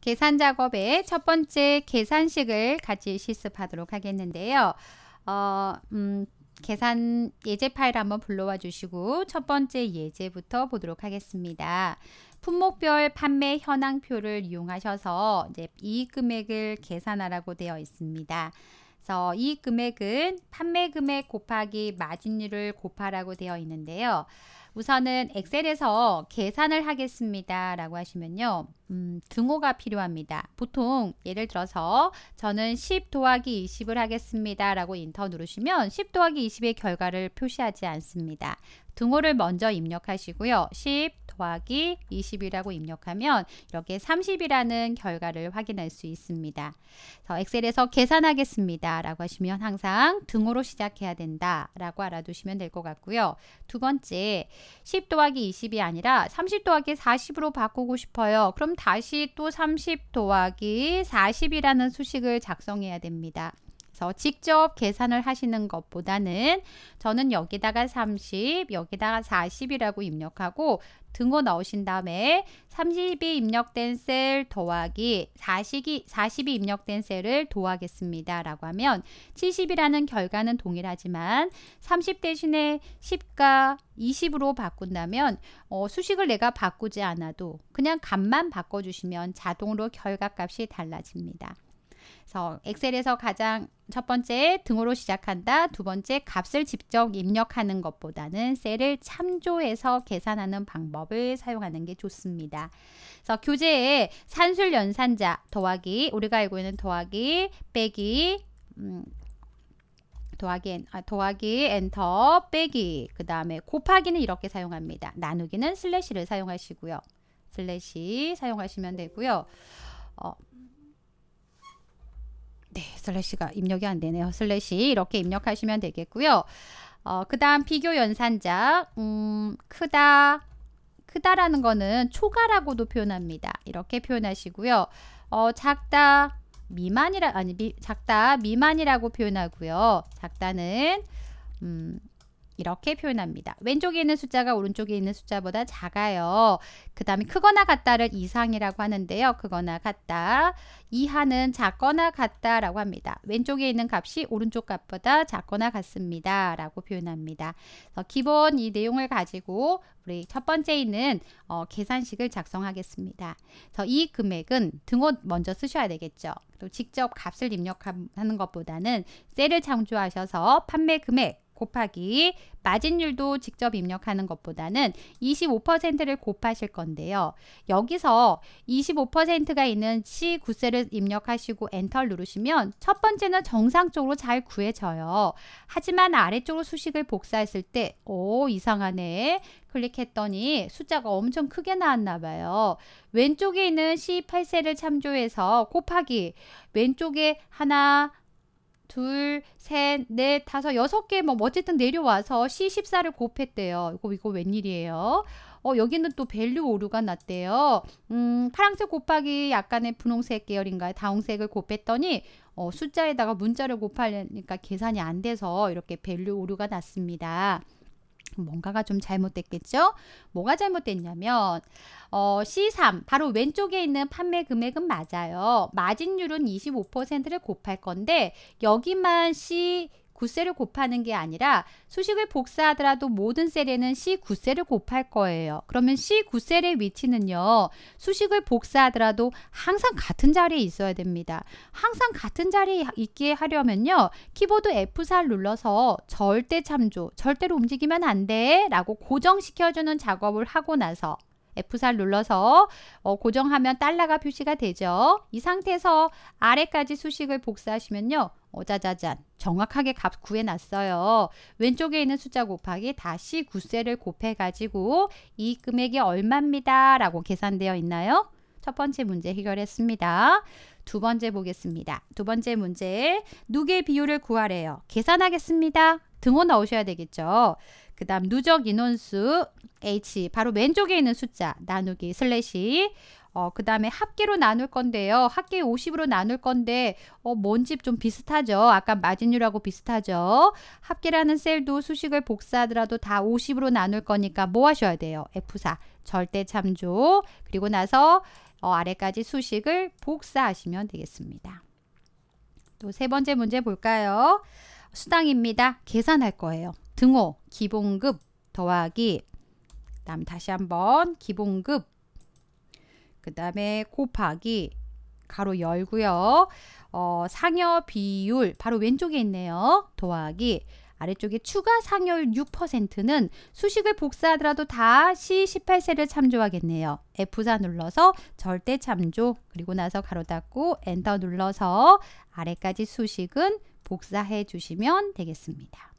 계산 작업의 첫 번째 계산식을 같이 실습하도록 하겠는데요. 어, 음, 계산 예제 파일 한번 불러와 주시고 첫 번째 예제부터 보도록 하겠습니다. 품목별 판매 현황표를 이용하셔서 이제 이 금액을 계산하라고 되어 있습니다. 그래서 이 금액은 판매 금액 곱하기 마진율을 곱하라고 되어 있는데요. 우선은 엑셀에서 계산을 하겠습니다. 라고 하시면요. 음, 등호가 필요합니다. 보통 예를 들어서 저는 10 더하기 20을 하겠습니다. 라고 인터 누르시면 10 더하기 20의 결과를 표시하지 않습니다. 등호를 먼저 입력하시고요. 10 더하기 20이라고 입력하면 이렇게 30이라는 결과를 확인할 수 있습니다. 엑셀에서 계산하겠습니다. 라고 하시면 항상 등호로 시작해야 된다. 라고 알아두시면 될 것 같고요. 두 번째, 10 더하기 20이 아니라 30 더하기 40으로 바꾸고 싶어요. 그럼 다시 또 30 더하기 40이라는 수식을 작성해야 됩니다. 그래서 직접 계산을 하시는 것보다는 저는 여기다가 30, 여기다가 40이라고 입력하고 등호 넣으신 다음에 30이 입력된 셀 더하기 40이, 40이 입력된 셀을 도하겠습니다. 라고 하면 70이라는 결과는 동일하지만 30 대신에 10과 20으로 바꾼다면 어, 수식을 내가 바꾸지 않아도 그냥 값만 바꿔주시면 자동으로 결과값이 달라집니다. 그래서 엑셀에서 가장 첫 번째 등으로 시작한다. 두 번째 값을 직접 입력하는 것보다는 셀을 참조해서 계산하는 방법을 사용하는 게 좋습니다. 그래서 교재에 산술 연산자 더하기 우리가 알고 있는 더하기 빼기 음, 더하기, 아, 더하기 엔터 빼기 그 다음에 곱하기는 이렇게 사용합니다. 나누기는 슬래시를 사용하시고요. 슬래시 사용하시면 되고요. 어, 네, 슬래시가 입력이 안 되네요. 슬래시 이렇게 입력하시면 되겠고요. 어, 그 다음 비교 연산자 음, 크다, 크다라는 거는 초과라고도 표현합니다. 이렇게 표현하시고요. 어, 작다, 미만이라, 아니, 미, 작다, 미만이라고 표현하고요. 작다는, 음, 이렇게 표현합니다. 왼쪽에 있는 숫자가 오른쪽에 있는 숫자보다 작아요. 그 다음에 크거나 같다를 이상이라고 하는데요. 크거나 같다, 이하는 작거나 같다라고 합니다. 왼쪽에 있는 값이 오른쪽 값보다 작거나 같습니다. 라고 표현합니다. 기본 이 내용을 가지고 우리 첫 번째 있는 어, 계산식을 작성하겠습니다. 이 금액은 등호 먼저 쓰셔야 되겠죠. 또 직접 값을 입력하는 것보다는 셀을 창조하셔서 판매 금액 곱하기 마진율도 직접 입력하는 것보다는 25%를 곱하실 건데요. 여기서 25%가 있는 C9셀을 입력하시고 엔터 누르시면 첫 번째는 정상적으로 잘 구해져요. 하지만 아래쪽으로 수식을 복사했을 때 오 이상하네 클릭했더니 숫자가 엄청 크게 나왔나 봐요. 왼쪽에 있는 C8셀을 참조해서 곱하기 왼쪽에 하나 둘, 셋, 넷, 다섯, 여섯 개 뭐 어쨌든 내려와서 C14를 곱했대요. 이거 이거 웬일이에요? 어, 여기는 또 밸류 오류가 났대요. 음, 파랑색 곱하기 약간의 분홍색 계열인가요? 다홍색을 곱했더니 어, 숫자에다가 문자를 곱하려니까 계산이 안 돼서 이렇게 밸류 오류가 났습니다. 그럼 뭔가가 좀 잘못됐겠죠? 뭐가 잘못됐냐면 어, C3 바로 왼쪽에 있는 판매 금액은 맞아요. 마진율은 25%를 곱할 건데 여기만 C 구세를 곱하는 게 아니라 수식을 복사하더라도 모든 셀에는 C 구세를 곱할 거예요. 그러면 C 구셀의 위치는요. 수식을 복사하더라도 항상 같은 자리에 있어야 됩니다. 항상 같은 자리에 있게 하려면요. 키보드 F4 눌러서 절대 참조, 절대로 움직이면 안 돼. 라고 고정시켜주는 작업을 하고 나서 F4 눌러서 어, 고정하면 달러가 표시가 되죠. 이 상태에서 아래까지 수식을 복사하시면요. 오자자잔 정확하게 값 구해놨어요. 왼쪽에 있는 숫자 곱하기 다시 구세를 곱해가지고 이 금액이 얼마입니다. 라고 계산되어 있나요? 첫 번째 문제 해결했습니다. 두 번째 보겠습니다. 두 번째 문제 누계 비율을 구하래요. 계산하겠습니다. 등호 넣으셔야 되겠죠. 그 다음 누적 인원수 h 바로 왼쪽에 있는 숫자 나누기 슬래시 어, 그 다음에 합계로 나눌 건데요. 합계 50으로 나눌 건데 어, 뭔집 좀 비슷하죠. 아까 마진율하고 비슷하죠. 합계라는 셀도 수식을 복사하더라도 다 50으로 나눌 거니까 뭐 하셔야 돼요? F4 절대 참조 그리고 나서 어, 아래까지 수식을 복사하시면 되겠습니다. 또 세 번째 문제 볼까요? 수당입니다. 계산할 거예요. 등호, 기본급 더하기 그 다음 다시 한번 기본급 그 다음에 곱하기 가로 열고요. 어, 상여 비율 바로 왼쪽에 있네요. 더하기 아래쪽에 추가 상여율 6%는 수식을 복사하더라도 다시 18세를 참조하겠네요. F4 눌러서 절대 참조 그리고 나서 가로 닫고 엔터 눌러서 아래까지 수식은 복사해 주시면 되겠습니다.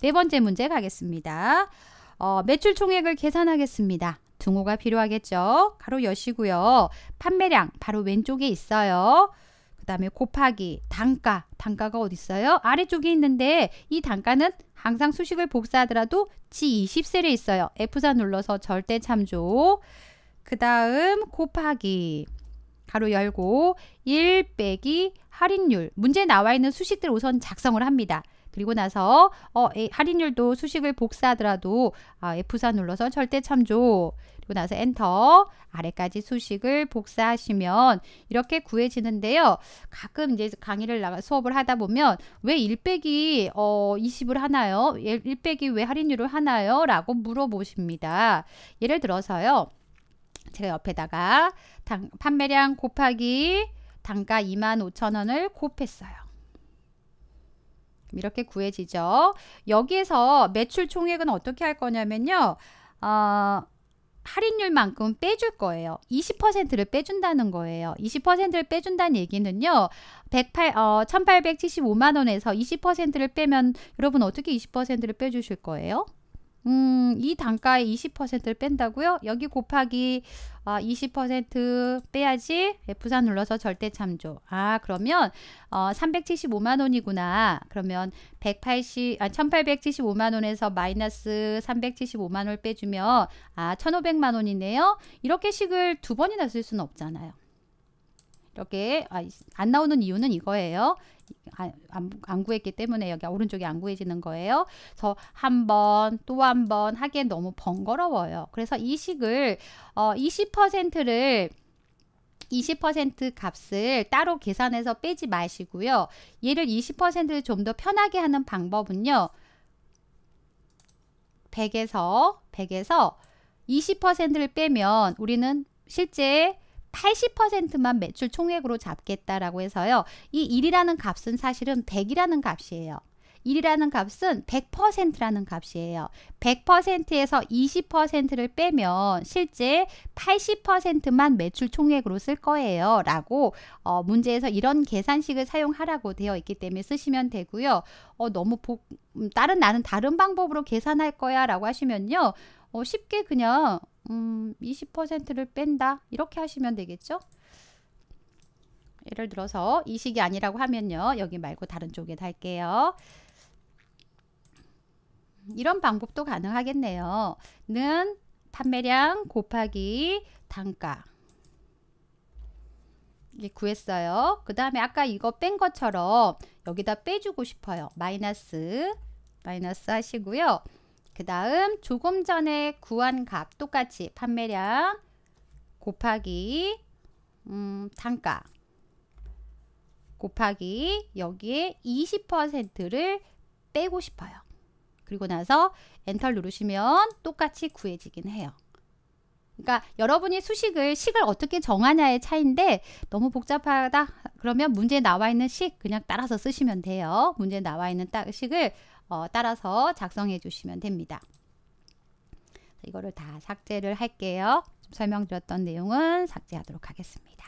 네 번째 문제 가겠습니다. 어, 매출 총액을 계산하겠습니다. 중호가 필요하겠죠. 가로 여시고요. 판매량 바로 왼쪽에 있어요. 그 다음에 곱하기 단가 단가가 어디 있어요? 아래쪽에 있는데 이 단가는 항상 수식을 복사하더라도 G20셀에 있어요. f 사 눌러서 절대 참조 그 다음 곱하기 가로 열고 1 빼기 할인율 문제에 나와 있는 수식들 우선 작성을 합니다. 그리고 나서 어, 에, 할인율도 수식을 복사하더라도 아, f 사 눌러서 절대 참조 그리고 나서 엔터 아래까지 수식을 복사하시면 이렇게 구해지는데요. 가끔 이제 강의를 나가 수업을 하다 보면 왜1 빼기 어 20을 하나요? 1 빼기 왜 할인율을 하나요? 라고 물어보십니다. 예를 들어서요. 제가 옆에다가 당, 판매량 곱하기 단가 25,000원을 곱했어요. 이렇게 구해지죠. 여기에서 매출 총액은 어떻게 할 거냐면요. 어, 할인율만큼 빼줄 거예요. 20%를 빼준다는 거예요. 20%를 빼준다는 얘기는요. 108, 어, 1875만 원에서 20%를 빼면 여러분 어떻게 20%를 빼주실 거예요? 음, 이 단가의 20%를 뺀다고요? 여기 곱하기 어, 아, 20% 빼야지 F4 예, 눌러서 절대 참조. 아, 그러면 어, 375만 원이구나. 그러면 180 아, 1875만 원에서 마이너스 375만 원을 빼주면 아, 1500만 원이네요. 이렇게 식을 두 번이나 쓸 수는 없잖아요. 이렇게 아, 안 나오는 이유는 이거예요. 아, 안, 구했기 때문에 여기 오른쪽이 안 구해지는 거예요. 그래서 한 번, 또 한 번 하기엔 너무 번거로워요. 그래서 이 식을 어, 20%를 20% 값을 따로 계산해서 빼지 마시고요. 얘를 20%를 좀 더 편하게 하는 방법은요. 100에서 100에서 20%를 빼면 우리는 실제 80%만 매출 총액으로 잡겠다라고 해서요. 이 1이라는 값은 사실은 100이라는 값이에요. 1이라는 값은 100%라는 값이에요. 100%에서 20%를 빼면 실제 80%만 매출 총액으로 쓸 거예요. 라고 어, 문제에서 이런 계산식을 사용하라고 되어 있기 때문에 쓰시면 되고요. 어, 너무 복, 음, 다른 나는 다른 방법으로 계산할 거야 라고 하시면요. 어, 쉽게 그냥 음, 20%를 뺀다 이렇게 하시면 되겠죠 예를 들어서 이 식이 아니라고 하면요 여기 말고 다른 쪽에달게요 이런 방법도 가능하겠네요 는 판매량 곱하기 단가 이게 구했어요 그 다음에 아까 이거 뺀 것처럼 여기다 빼주고 싶어요 마이너스 마이너스 하시고요 그 다음 조금 전에 구한 값 똑같이 판매량 곱하기 음, 단가 곱하기 여기에 20%를 빼고 싶어요. 그리고 나서 엔터 누르시면 똑같이 구해지긴 해요. 그러니까 여러분이 수식을 식을 어떻게 정하냐의 차인데 이 너무 복잡하다 그러면 문제에 나와 있는 식 그냥 따라서 쓰시면 돼요. 문제에 나와 있는 딱 식을 어, 따라서 작성해 주시면 됩니다. 이거를 다 삭제를 할게요. 설명드렸던 내용은 삭제하도록 하겠습니다.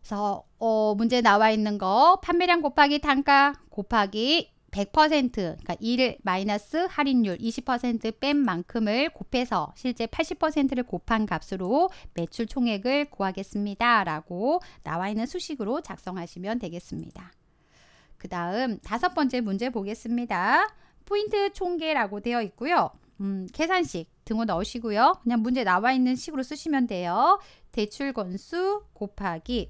그래서 어, 문제 나와 있는 거 판매량 곱하기 단가 곱하기 100% 그러니까 1 마이너스 할인율 20%뺀 만큼을 곱해서 실제 80%를 곱한 값으로 매출 총액을 구하겠습니다. 라고 나와 있는 수식으로 작성하시면 되겠습니다. 그 다음 다섯 번째 문제 보겠습니다. 포인트 총계라고 되어 있고요. 음, 계산식 등호 넣으시고요. 그냥 문제 나와 있는 식으로 쓰시면 돼요. 대출 건수 곱하기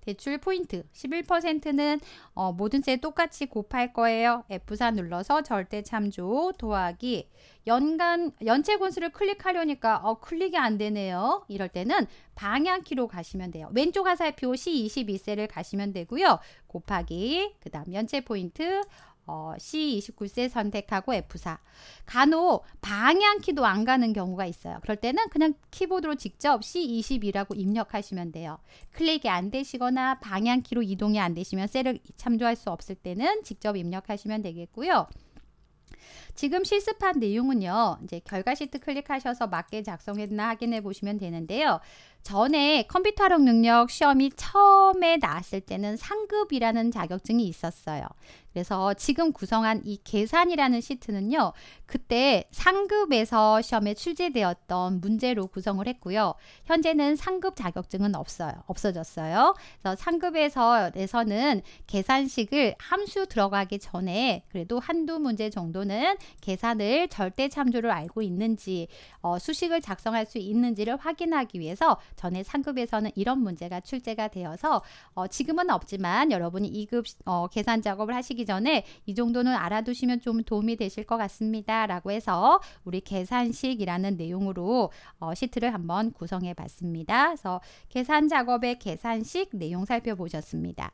대출 포인트 11%는 어, 모든 세 똑같이 곱할 거예요. F4 눌러서 절대 참조 도하기 연간 연체 권수를 클릭하려니까 어 클릭이 안 되네요. 이럴 때는 방향키로 가시면 돼요. 왼쪽 화살표 C22세를 가시면 되고요. 곱하기 그다음 연체 포인트 어, C29세 선택하고 F4 간혹 방향키도 안 가는 경우가 있어요. 그럴 때는 그냥 키보드로 직접 c 2 2라고 입력하시면 돼요. 클릭이 안 되시거나 방향키로 이동이 안 되시면 셀을 참조할 수 없을 때는 직접 입력하시면 되겠고요. 지금 실습한 내용은요. 이제 결과 시트 클릭하셔서 맞게 작성했나 확인해 보시면 되는데요. 전에 컴퓨터 활용 능력 시험이 처음에 나왔을 때는 상급이라는 자격증이 있었어요. 그래서 지금 구성한 이 계산이라는 시트는요. 그때 상급에서 시험에 출제되었던 문제로 구성을 했고요. 현재는 상급 자격증은 없어요. 없어졌어요. 그래서 상급에서에서는 계산식을 함수 들어가기 전에 그래도 한두 문제 정도는 계산을 절대 참조를 알고 있는지 어, 수식을 작성할 수 있는지를 확인하기 위해서 전에 상급에서는 이런 문제가 출제가 되어서 어, 지금은 없지만 여러분이 2급 어, 계산 작업을 하시기 하시기 전에 이 정도는 알아두시면 좀 도움이 되실 것 같습니다. 라고 해서 우리 계산식이라는 내용으로 어, 시트를 한번 구성해 봤습니다. 그래서 계산 작업의 계산식 내용 살펴보셨습니다.